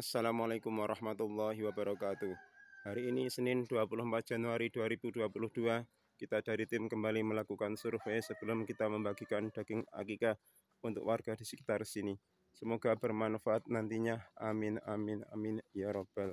Assalamualaikum warahmatullahi wabarakatuh Hari ini Senin 24 Januari 2022 Kita dari tim kembali melakukan survei sebelum kita membagikan daging akikah Untuk warga di sekitar sini Semoga bermanfaat nantinya Amin amin amin ya robbal